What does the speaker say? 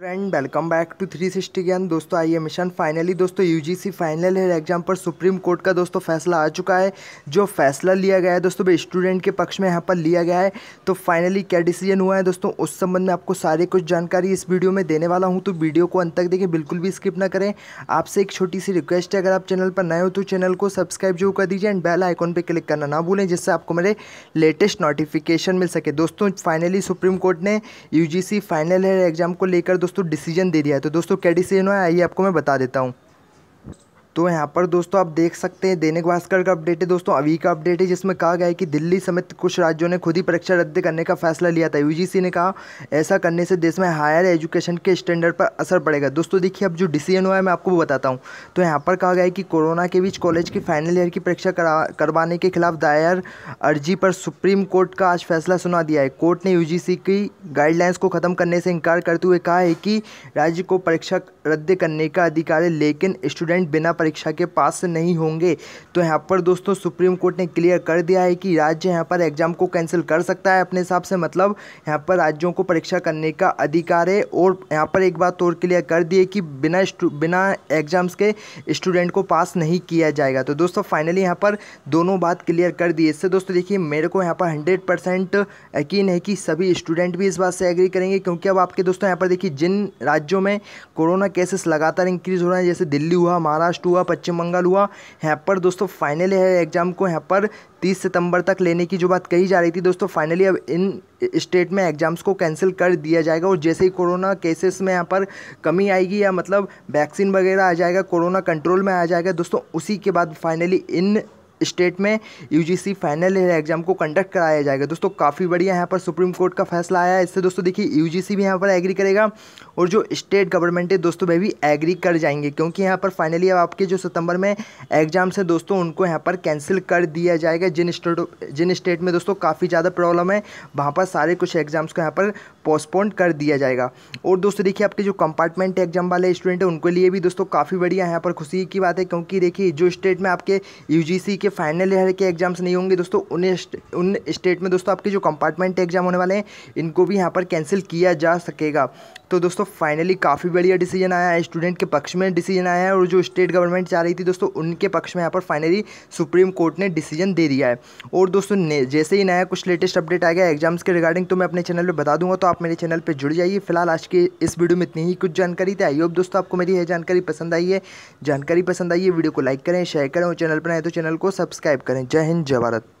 friend welcome back to three sixty Gyan दोस्तों आइए mission finally दोस्तों यूजीसी फाइनल हेयर एग्जाम पर सुप्रीम कोर्ट का दोस्तों फैसला आ चुका है जो फैसला लिया गया है दोस्तों भाई स्टूडेंट के पक्ष में यहाँ पर लिया गया है तो फाइनली क्या डिसीजन हुआ है दोस्तों उस संबंध में आपको सारी कुछ जानकारी इस वीडियो में देने वाला हूँ तो वीडियो को अंत तक देखें बिल्कुल भी स्किप ना करें आपसे एक छोटी सी रिक्वेस्ट है अगर आप चैनल पर नए हो तो चैनल को सब्सक्राइब जरूर कर दीजिए एंड बेल आइकॉन पर क्लिक करना ना भूलें जिससे आपको मेरे लेटेस्ट नोटिफिकेशन मिल सके दोस्तों फाइनली सुप्रीम कोर्ट ने यू फाइनल हेयर एग्जाम को लेकर दोस्तों डिसीजन दे दिया है तो दोस्तों क्या डिसीजन हुआ है आइए आपको मैं बता देता हूँ तो यहाँ पर दोस्तों आप देख सकते हैं दैनिक भास्कर का अपडेट है दोस्तों अभी का अपडेट है जिसमें कहा गया है कि दिल्ली समेत कुछ राज्यों ने खुद ही परीक्षा रद्द करने का फैसला लिया था यूजीसी ने कहा ऐसा करने से देश में हायर एजुकेशन के स्टैंडर्ड पर असर पड़ेगा दोस्तों देखिए अब जो डिसीजन हुआ है मैं आपको वो बताता हूँ तो यहाँ पर कहा गया है कि कोरोना के बीच कॉलेज की फाइनल ईयर की परीक्षा करवाने के खिलाफ दायर अर्जी पर सुप्रीम कोर्ट का आज फैसला सुना दिया है कोर्ट ने यूजीसी की गाइडलाइंस को ख़त्म करने से इनकार करते हुए कहा है कि राज्य को परीक्षा रद्द करने का अधिकार है लेकिन स्टूडेंट बिना परीक्षा के पास नहीं होंगे तो यहाँ पर दोस्तों सुप्रीम कोर्ट ने क्लियर कर दिया है कि राज्य यहाँ पर एग्जाम को कैंसिल कर सकता है अपने हिसाब से मतलब यहाँ पर राज्यों को परीक्षा करने का अधिकार है और यहाँ पर एक बात और क्लियर कर दी है कि बिना बिना एग्जाम्स के स्टूडेंट को पास नहीं किया जाएगा तो दोस्तों फाइनली यहाँ पर दोनों बात क्लियर कर दी इससे दोस्तों देखिए मेरे को यहाँ पर हंड्रेड परसेंट यकीन है कि सभी स्टूडेंट भी इस बात से एग्री करेंगे क्योंकि अब आपके दोस्तों यहाँ पर देखिए जिन राज्यों में कोरोना केसेस लगातार इंक्रीज़ हो रहे हैं जैसे दिल्ली हुआ महाराष्ट्र हुआ हुआ पश्चिम बंगाल हुआ यहाँ पर दोस्तों फाइनली है एग्ज़ाम को यहाँ पर तीस सितंबर तक लेने की जो बात कही जा रही थी दोस्तों फाइनली अब इन स्टेट में एग्ज़ाम्स को कैंसिल कर दिया जाएगा और जैसे ही कोरोना केसेस में यहाँ पर कमी आएगी या मतलब वैक्सीन वगैरह आ जाएगा कोरोना कंट्रोल में आ जाएगा दोस्तों उसी के बाद फाइनली इन स्टेट में यूजीसी फाइनल ईयर एग्जाम को कंडक्ट कराया जाएगा दोस्तों काफ़ी बढ़िया यहाँ पर सुप्रीम कोर्ट का फैसला आया इससे दोस्तों देखिए यूजीसी भी यहाँ पर एग्री करेगा और जो स्टेट गवर्नमेंट है दोस्तों वह भी एग्री कर जाएंगे क्योंकि यहाँ पर फाइनली अब आपके जो सितंबर में एग्जाम्स हैं दोस्तों उनको यहाँ पर कैंसिल कर दिया जाएगा जिन स्टेट जिन स्टेट में दोस्तों काफ़ी ज़्यादा प्रॉब्लम है वहाँ पर सारे कुछ एग्जाम्स को यहाँ पर पोस्टपोन कर दिया जाएगा और दोस्तों देखिए आपके जो कंपार्टमेंट एग्जाम वाले स्टूडेंट हैं उनके लिए भी दोस्तों काफ़ी बढ़िया यहाँ पर खुशी की बात है क्योंकि देखिए जो स्टेट में आपके यू के के फाइनल ईयर के एग्जाम्स नहीं होंगे दोस्तों उन उन स्टेट में दोस्तों आपके जो कंपार्टमेंट एग्जाम होने वाले हैं इनको भी यहाँ पर कैंसिल किया जा सकेगा तो दोस्तों फाइनली काफ़ी बढ़िया डिसीजन आया है स्टूडेंट के पक्ष में डिसीजन आया है और जो स्टेट गवर्नमेंट चाह रही थी दोस्तों उनके पक्ष में यहाँ पर फाइनली सुप्रीम कोर्ट ने डिसीजन दे दिया है और दोस्तों जैसे ही नया कुछ लेटेस्ट अपडेट आ गया एग्जाम्स के रिगार्डिंग तो मैं अपने चैनल पर बता दूंगा तो आप मेरे चैनल पर जुड़ जाइए फिलहाल आज की इस वीडियो में इतनी ही कुछ जानकारी थी आई होप दोस्तों आपको मेरी यह जानकारी पसंद आई है जानकारी पसंद आई है वीडियो को लाइक करें शेयर करें और चैनल पर आए तो चैनल को सब्सक्राइब करें जय हिंद जय भारत